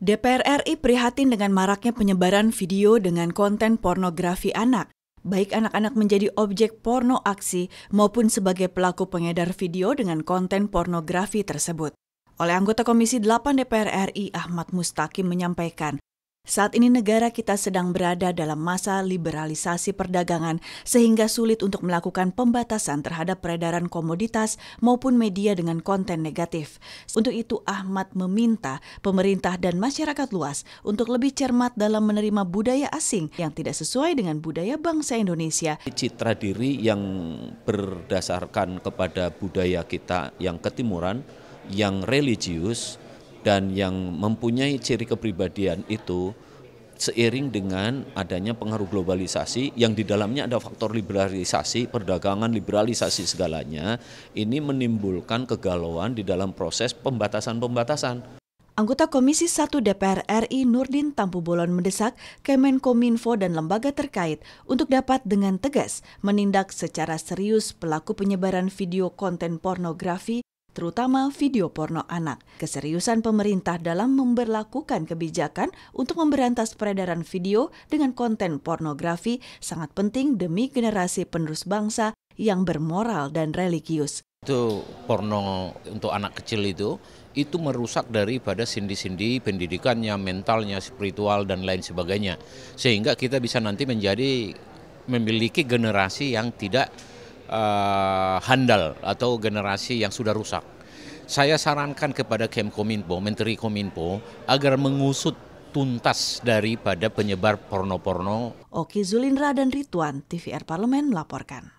DPR RI prihatin dengan maraknya penyebaran video dengan konten pornografi anak, baik anak-anak menjadi objek porno aksi maupun sebagai pelaku pengedar video dengan konten pornografi tersebut. Oleh anggota Komisi 8 DPR RI Ahmad Mustaqim menyampaikan, saat ini negara kita sedang berada dalam masa liberalisasi perdagangan sehingga sulit untuk melakukan pembatasan terhadap peredaran komoditas maupun media dengan konten negatif. Untuk itu Ahmad meminta pemerintah dan masyarakat luas untuk lebih cermat dalam menerima budaya asing yang tidak sesuai dengan budaya bangsa Indonesia. Citra diri yang berdasarkan kepada budaya kita yang ketimuran, yang religius, dan yang mempunyai ciri kepribadian itu seiring dengan adanya pengaruh globalisasi yang di dalamnya ada faktor liberalisasi, perdagangan, liberalisasi segalanya, ini menimbulkan kegalauan di dalam proses pembatasan-pembatasan. Anggota Komisi 1 DPR RI Nurdin Tampubolon mendesak Kemenkominfo dan lembaga terkait untuk dapat dengan tegas menindak secara serius pelaku penyebaran video konten pornografi terutama video porno anak. Keseriusan pemerintah dalam memberlakukan kebijakan untuk memberantas peredaran video dengan konten pornografi sangat penting demi generasi penerus bangsa yang bermoral dan religius. Itu porno untuk anak kecil itu, itu merusak daripada sindi-sindi pendidikannya, mentalnya, spiritual, dan lain sebagainya. Sehingga kita bisa nanti menjadi memiliki generasi yang tidak uh, handal atau generasi yang sudah rusak. Saya sarankan kepada Kemkominfo, Menteri Kominfo, agar mengusut tuntas daripada penyebar porno-porno. Oki Zulindra dan Rituan, TVR Parlemen melaporkan.